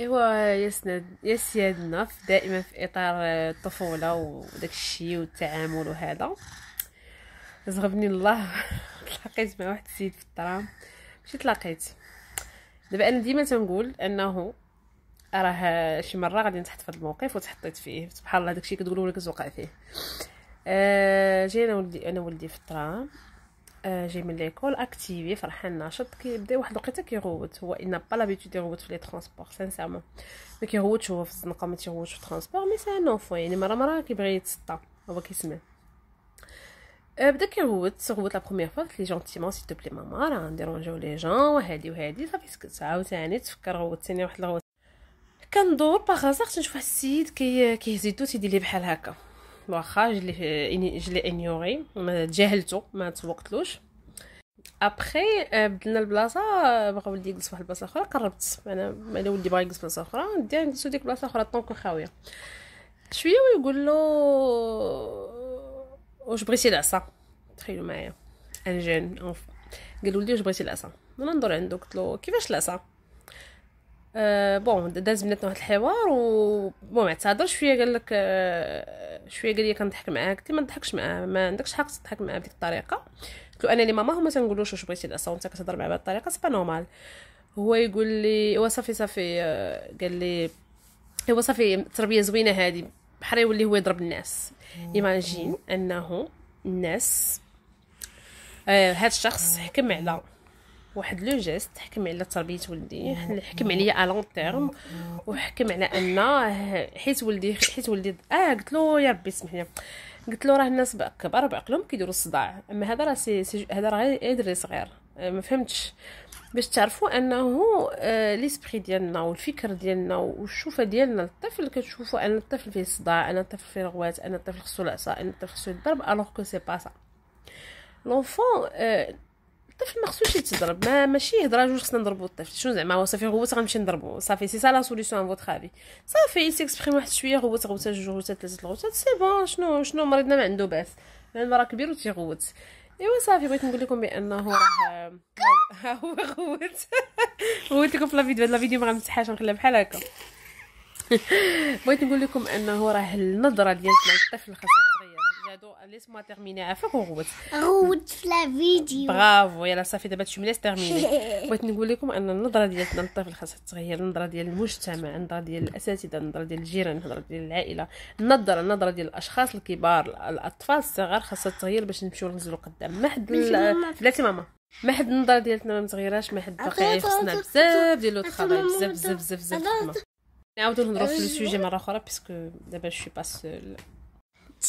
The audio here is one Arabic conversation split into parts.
ايوا يسند يسيادنا دائما في اطار الطفوله وداك الشيء والتعامل وهذا زغبني الله تلاقيت مع واحد السيد في الترام ماشي تلاقيت دابا انا ديما تنقول انه راه شي مره غادي نتحط في الموقف وتحطيت فيه سبحان الله داكشي كتقولوا لك وقع فيه آه جينا ولدي انا ولدي في الترام آه، جاي من ليكول اكتيفي فرحان ناشط كيبدا واحد الوقيته كيغوت هو ان با لابيتود يغوت في لي ترونسبور سانسيرمون ما كيغوتش هو في الزنقه ما تيغوتش في ترونسبور مي سي انفو يعني مره مره كيبغي يتسطى هو كيسمع آه، بدا كيغوت غوت لا بروميير فوا لي جونتيمون سي بلي ماما راه نديرونجيو لي جون وهادي وهادي صافي سكت عاوتاني تفكر غوت ثاني واحد الغوت كندور باغازار تنشوف واحد السيد كي كيهز يدو بحال هكا واخا جلي جلي انيوري ما تجاهلتو ما تفوقتلوش ابخي euh, بدلنا البلاصه آه، بغا ولدي يجلس واحد البلاصه اخرى قربت انا انا ولدي باغي يجلس بلاصه اخرى ندير نجلسو ديك البلاصه اخرى طونكو خاويه شويه ويقول له واش بغيتي العصا تخيلوا معايا ان جون قال ولدي واش بغيتي العصا انا ندور عندو قلت له كيفاش العصا أه بون داز بيناتنا واحد الحوار و بون اعتذر شويه قال لك أه شويه قال لي كنضحك معاه قلت ما نضحكش معاه ما عندكش حق تضحك معاه بديك الطريقه قلت له انا اللي ماما هما تنقولوش واش بغيتي الاسا وانت كتهضر معاه بهذه الطريقه سبا نورمال هو يقول لي هو صافي صافي آه، قال لي هو صافي التربيه زوينه هذه بحال يولي هو يضرب الناس ايماجين انه الناس هذا آه الشخص حكم على واحد لو جيست حكم على تربيه ولدي حكم عليا الون تيرم وحكم على ان حيت ولدي حيت ولدي اه قلت له يا ربي اسمح لي قلت له راه الناس كبار بعقلهم كيديروا الصداع اما هذا راه سي هذا راه غير دري صغير آه، ما فهمتش باش تعرفوا انه ليسبري آه، ديالنا والفكر ديالنا والشوفه ديالنا للطفل كتشوفوا ان الطفل فيه صداع ان الطفل فيه رغوات ان الطفل خصو العصا ان الطفل خصو الضرب الوغ كو سي با سا لونفون الطفل ما خصوش يتضرب ما ماشي هضره جوج خصنا نضربو الطفل شنو زعما هو صافي غوت غنمشي نضربو صافي سي سا لا سوليسيون ان فوت خافي صافي سيكسبريم واحد شويه غوت غوت جوج غوت ثلاثة غوتات سي بون شنو شنو مريضنا ما عنده باس لان راه كبير و تيغوت ايوا صافي بغيت نقول لكم بانه راه ها هو غوت غوت لكم في لا فيديو هاد لا فيديو ما غنمسحهاش نخليها بحال هكا بغيت نقول لكم انه راه النظره ديالنا للطفل خاصها هادو ليسموا تيرميني عافاك وغوت غوت في لا فيديو برافو يلا صافي دابا تشمي ليس تيرميني بغيت نقول لكم ان النظره ديالنا للطفل خاصها تتغير النظره ديال المجتمع النظره ديال الاساتذه النظره ديال الجيران النظره ديال العائله النظره النظره ديال الاشخاص الكبار الاطفال الصغار خاصها تتغير باش نمشيو ننزلوا قدام ما حد بلاتي ماما ما حد النظره ديالتنا ما متغيراش ما حد باقي خصنا بزاف ديال الخضر بزاف بزاف بزاف نعاودو نهضرو في السوجي مره اخرى باسكو دابا جو با سول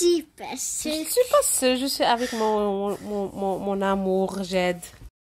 suis Je suis pas seule, je suis avec mon, mon, mon, mon amour, Jade.